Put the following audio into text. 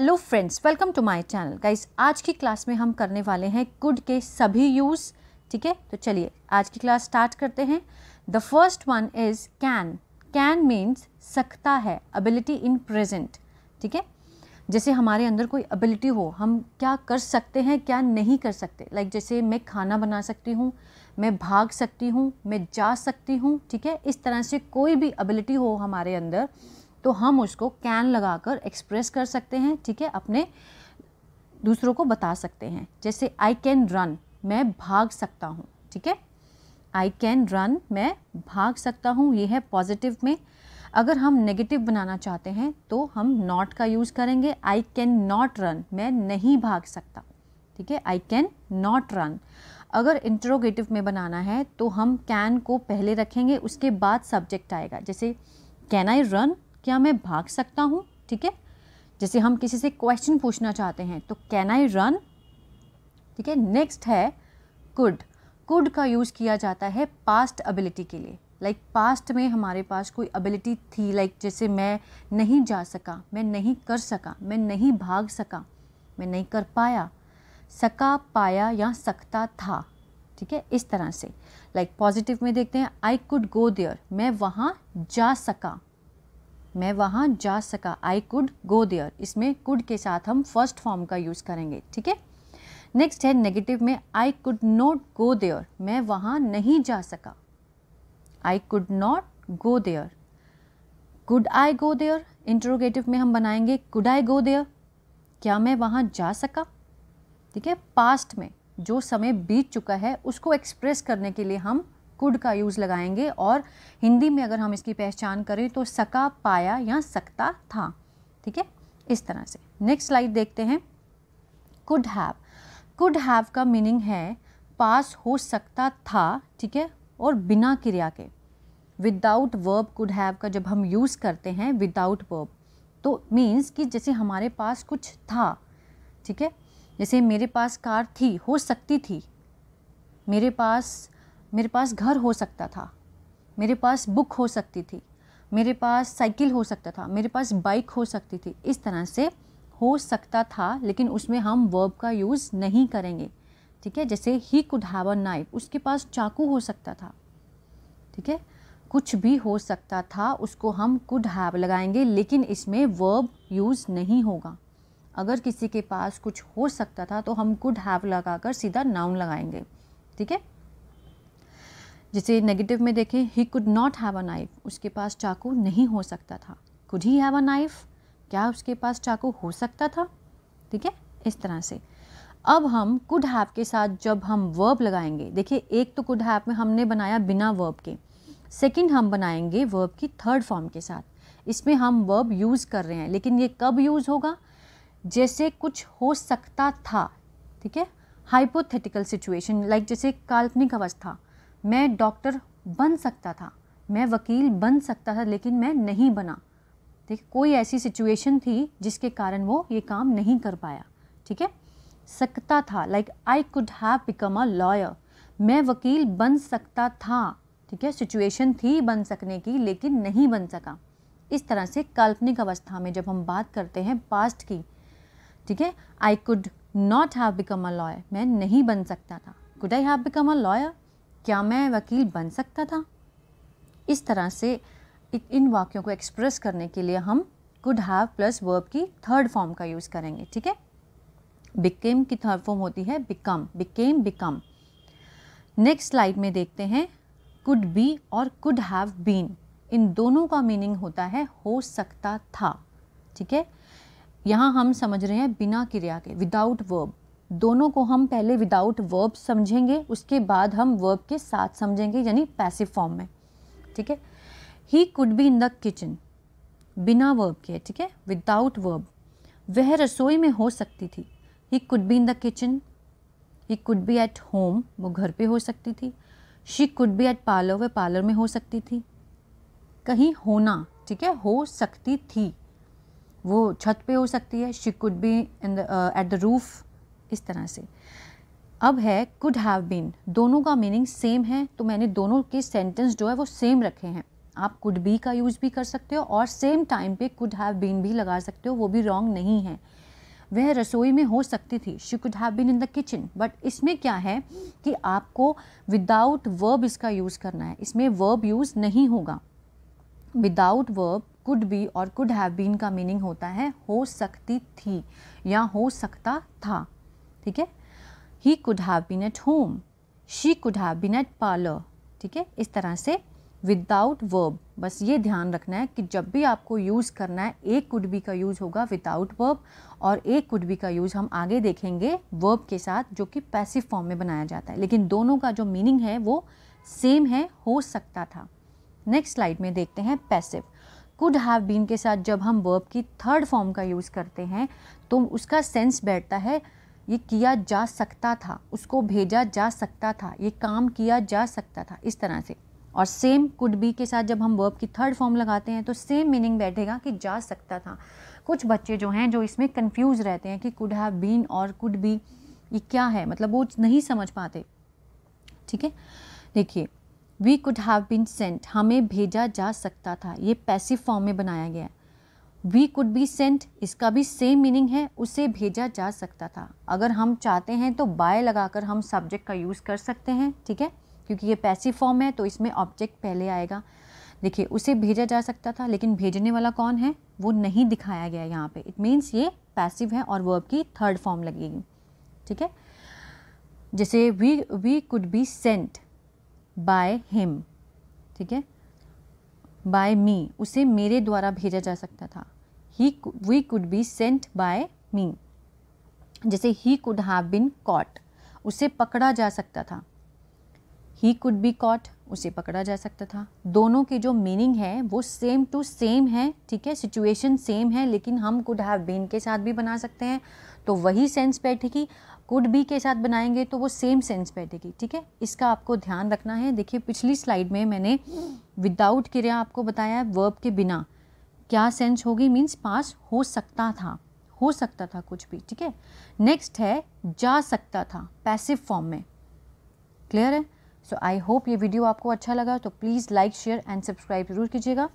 hello friends welcome to my channel guys आज की class में हम करने वाले हैं गुड के सभी यूज़ ठीक है तो चलिए आज की क्लास स्टार्ट करते हैं the first one is can can means सकता है अबिलिटी इन प्रेजेंट ठीक है जैसे हमारे अंदर कोई अबिलिटी हो हम क्या कर सकते हैं क्या नहीं कर सकते लाइक like जैसे मैं खाना बना सकती हूँ मैं भाग सकती हूँ मैं जा सकती हूँ ठीक है इस तरह से कोई भी अबिलिटी हो हमारे अंदर तो हम उसको कैन लगाकर एक्सप्रेस कर सकते हैं ठीक है अपने दूसरों को बता सकते हैं जैसे आई कैन रन मैं भाग सकता हूँ ठीक है आई कैन रन मैं भाग सकता हूँ ये है पॉजिटिव में अगर हम नेगेटिव बनाना चाहते हैं तो हम नॉट का यूज़ करेंगे आई कैन नॉट रन मैं नहीं भाग सकता ठीक है आई कैन नॉट रन अगर इंट्रोगेटिव में बनाना है तो हम कैन को पहले रखेंगे उसके बाद सब्जेक्ट आएगा जैसे कैन आई रन क्या मैं भाग सकता हूँ ठीक है जैसे हम किसी से क्वेश्चन पूछना चाहते हैं तो कैन आई रन ठीक है नेक्स्ट है कुड कुड का यूज़ किया जाता है पास्ट एबिलिटी के लिए लाइक like, पास्ट में हमारे पास कोई एबिलिटी थी लाइक like, जैसे मैं नहीं जा सका मैं नहीं कर सका मैं नहीं भाग सका मैं नहीं कर पाया सका पाया या सकता था ठीक है इस तरह से लाइक like, पॉजिटिव में देखते हैं आई कुड गो देयर मैं वहाँ जा सका मैं वहाँ जा सका आई कुड गो देयर इसमें कुड के साथ हम फर्स्ट फॉर्म का यूज़ करेंगे ठीक है नेक्स्ट है नेगेटिव में I could not go there मैं वहाँ नहीं जा सका I could not go there could I go there interrogative में हम बनाएंगे कुड आई गो देयर क्या मैं वहाँ जा सका ठीक है पास्ट में जो समय बीत चुका है उसको एक्सप्रेस करने के लिए हम कुड का यूज़ लगाएंगे और हिंदी में अगर हम इसकी पहचान करें तो सका पाया या सकता था ठीक है इस तरह से नेक्स्ट स्लाइड देखते हैं कुड हैव कुड हैव का मीनिंग है पास हो सकता था ठीक है और बिना क्रिया के विदाउट वर्ब कुड हैव का जब हम यूज़ करते हैं विदाउट वर्ब तो मीन्स कि जैसे हमारे पास कुछ था ठीक है जैसे मेरे पास कार थी हो सकती थी मेरे पास मेरे पास घर हो सकता था मेरे पास बुक हो सकती थी मेरे पास साइकिल हो सकता था मेरे पास बाइक हो सकती थी इस तरह से हो सकता था लेकिन उसमें हम वर्ब का यूज़ नहीं करेंगे ठीक है जैसे ही कुड हैव अ नाइफ उसके पास चाकू हो सकता था ठीक है कुछ भी हो सकता था उसको हम कुड हैव लगाएंगे लेकिन इसमें वर्ब यूज़ नहीं होगा अगर किसी के पास कुछ हो सकता था तो हम कुड हैव लगाकर सीधा नाउन लगाएंगे ठीक है जिसे नेगेटिव में देखें he could not have a knife उसके पास चाकू नहीं हो सकता था could he have a knife क्या उसके पास चाकू हो सकता था ठीक है इस तरह से अब हम कुड हैव के साथ जब हम वर्ब लगाएंगे देखिए एक तो कुड हैव में हमने बनाया बिना वर्ब के सेकंड हम बनाएंगे वर्ब की थर्ड फॉर्म के साथ इसमें हम वर्ब यूज़ कर रहे हैं लेकिन ये कब यूज़ होगा जैसे कुछ हो सकता था ठीक है हाइपोथेटिकल सिचुएशन लाइक जैसे काल्पनिक अवस्था मैं डॉक्टर बन सकता था मैं वकील बन सकता था लेकिन मैं नहीं बना ठीक कोई ऐसी सिचुएशन थी जिसके कारण वो ये काम नहीं कर पाया ठीक है सकता था like I could have become a lawyer मैं वकील बन सकता था ठीक है सिचुएशन थी बन सकने की लेकिन नहीं बन सका इस तरह से काल्पनिक अवस्था में जब हम बात करते हैं पास्ट की ठीक है I could not have become a lawyer मैं नहीं बन सकता था could I have become a lawyer क्या मैं वकील बन सकता था इस तरह से इन वाक्यों को एक्सप्रेस करने के लिए हम कुड हैव प्लस वर्ब की थर्ड फॉर्म का यूज़ करेंगे ठीक है बिकेम की थर्ड फॉर्म होती है become became become next slide में देखते हैं कुड बी और कुड हैव बीन इन दोनों का मीनिंग होता है हो सकता था ठीक है यहाँ हम समझ रहे हैं बिना क्रिया के विदाउट वर्ब दोनों को हम पहले विदाउट वर्ब समझेंगे उसके बाद हम वर्ब के साथ समझेंगे यानी पैसिव फॉर्म में ठीक है he could be in the kitchen बिना वर्ब के ठीक है विदाउट वर्ब वह रसोई में हो सकती थी he could be in the kitchen he could be at home वो घर पे हो सकती थी she could be at parlour वह पार्लर में हो सकती थी कहीं होना ठीक है हो सकती थी वो छत पे हो सकती है she could be in the at the roof इस तरह से अब है कुड हैव बीन दोनों का मीनिंग सेम है तो मैंने दोनों के सेंटेंस जो है वो सेम रखे हैं आप कुड बी का यूज़ भी कर सकते हो और सेम टाइम पे कुड हैव बीन भी लगा सकते हो वो भी रॉन्ग नहीं है वह रसोई में हो सकती थी she could have been in the kitchen but इसमें क्या है कि आपको विदाउट वर्ब इसका यूज़ करना है इसमें वर्ब यूज़ नहीं होगा विदाउट वर्ब कुड बी और कुड हैव बीन का मीनिंग होता है हो सकती थी या हो सकता था ठीक है he could have been at home she could have been at parlour ठीक है इस तरह से विदाउट वर्ब बस ये ध्यान रखना है कि जब भी आपको यूज़ करना है एक कुड बी का यूज़ होगा विदाउट वर्ब और एक कुड बी का यूज़ हम आगे देखेंगे वर्ब के साथ जो कि पैसिव फॉर्म में बनाया जाता है लेकिन दोनों का जो मीनिंग है वो सेम है हो सकता था नेक्स्ट स्लाइड में देखते हैं पैसिव कुड हैव बीन के साथ जब हम वर्ब की थर्ड फॉर्म का यूज़ करते हैं तो उसका सेंस बैठता है ये किया जा सकता था उसको भेजा जा सकता था ये काम किया जा सकता था इस तरह से और सेम कुड बी के साथ जब हम वर्ब की थर्ड फॉर्म लगाते हैं तो सेम मीनिंग बैठेगा कि जा सकता था कुछ बच्चे जो हैं जो इसमें कंफ्यूज रहते हैं कि कुड हैव बीन और कुड बी ये क्या है मतलब वो नहीं समझ पाते ठीक है देखिए we could have been sent हमें भेजा जा सकता था ये पैसिव फॉर्म में बनाया गया है वी कुड बी सेंट इसका भी सेम मीनिंग है उसे भेजा जा सकता था अगर हम चाहते हैं तो बाय लगाकर हम सब्जेक्ट का यूज़ कर सकते हैं ठीक है क्योंकि ये पैसिव फॉर्म है तो इसमें ऑब्जेक्ट पहले आएगा देखिए उसे भेजा जा सकता था लेकिन भेजने वाला कौन है वो नहीं दिखाया गया यहाँ पे इट मीन्स ये पैसिव है और वर्ब की थर्ड फॉर्म लगेगी ठीक है जैसे we we could be sent by him ठीक है बाय मी उसे मेरे द्वारा भेजा जा सकता था he we could be sent by me जैसे ही कुड हैव बिन कॉट उसे पकड़ा जा सकता था ही कुड बी कॉट उसे पकड़ा जा सकता था दोनों के जो मीनिंग है वो सेम टू सेम है ठीक है सिचुएशन सेम है लेकिन हम कुड हैव बीन के साथ भी बना सकते हैं तो वही सेंस बैठेगी कुड बी के साथ बनाएंगे तो वो सेम सेंस बैठेगी ठीक है इसका आपको ध्यान रखना है देखिए पिछली स्लाइड में मैंने विदाउट क्रिया आपको बताया वर्ब के बिना क्या सेंस होगी मीन्स पास हो सकता था हो सकता था कुछ भी ठीक है नेक्स्ट है जा सकता था पैसिव फॉर्म में क्लियर है सो आई होप ये वीडियो आपको अच्छा लगा तो please like share and subscribe जरूर कीजिएगा